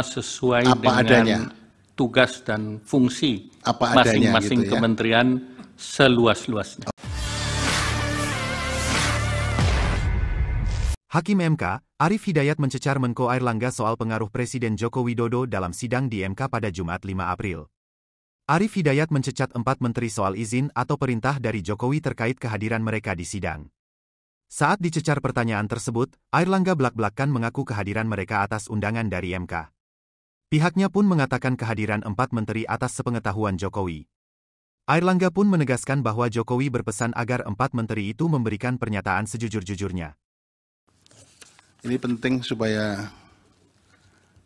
sesuai apa dengan adanya. tugas dan fungsi masing-masing gitu ya? kementerian seluas-luasnya. Hakim MK, Arif Hidayat mencecar Menko Air Langga soal pengaruh Presiden Joko Widodo dalam sidang di MK pada Jumat 5 April. Arif Hidayat mencecat empat menteri soal izin atau perintah dari Jokowi terkait kehadiran mereka di sidang. Saat dicecar pertanyaan tersebut, Air Langga belak-belakan mengaku kehadiran mereka atas undangan dari MK. Pihaknya pun mengatakan kehadiran empat menteri atas sepengetahuan Jokowi. Airlangga pun menegaskan bahwa Jokowi berpesan agar empat menteri itu memberikan pernyataan sejujur-jujurnya. Ini penting supaya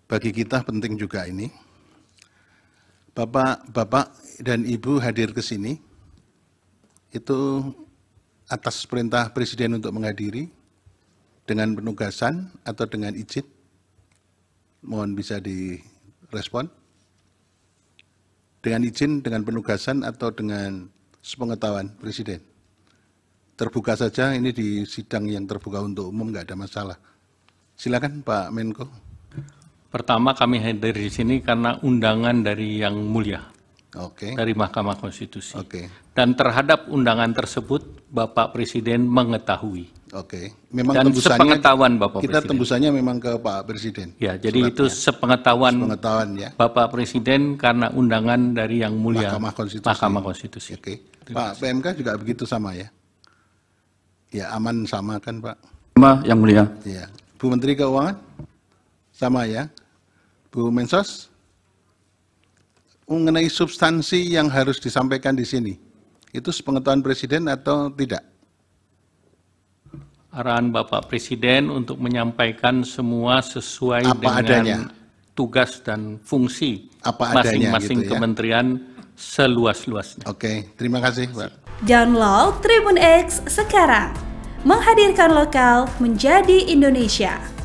bagi kita penting juga ini. Bapak-bapak dan Ibu hadir ke sini itu atas perintah Presiden untuk menghadiri dengan penugasan atau dengan izin. Mohon bisa di respon? Dengan izin, dengan penugasan, atau dengan sepengetahuan Presiden? Terbuka saja, ini di sidang yang terbuka untuk umum, nggak ada masalah. Silakan Pak Menko. Pertama kami hadir di sini karena undangan dari Yang Mulia. Oke. Okay. Dari Mahkamah Konstitusi. Oke. Okay. Dan terhadap undangan tersebut, Bapak Presiden mengetahui. Oke, memang dan tembusannya, sepengetahuan Bapak kita tembusannya memang ke Pak Presiden. Ya, jadi itu sepengetahuan, sepengetahuan ya. Bapak Presiden karena undangan dari Yang Mulia Mahkamah Konstitusi. Mahkamah Konstitusi. Oke, Pak PMK juga begitu sama ya? Ya aman sama kan Pak? Sama Yang Mulia. Ya, Bu Menteri Keuangan sama ya. Bu Mensos mengenai substansi yang harus disampaikan di sini itu sepengetahuan Presiden atau tidak? arahan Bapak Presiden untuk menyampaikan semua sesuai Apa dengan adanya. tugas dan fungsi masing-masing gitu ya. kementerian seluas-luasnya. Oke, terima kasih, Pak. Download Tribun X sekarang. Menghadirkan lokal menjadi Indonesia.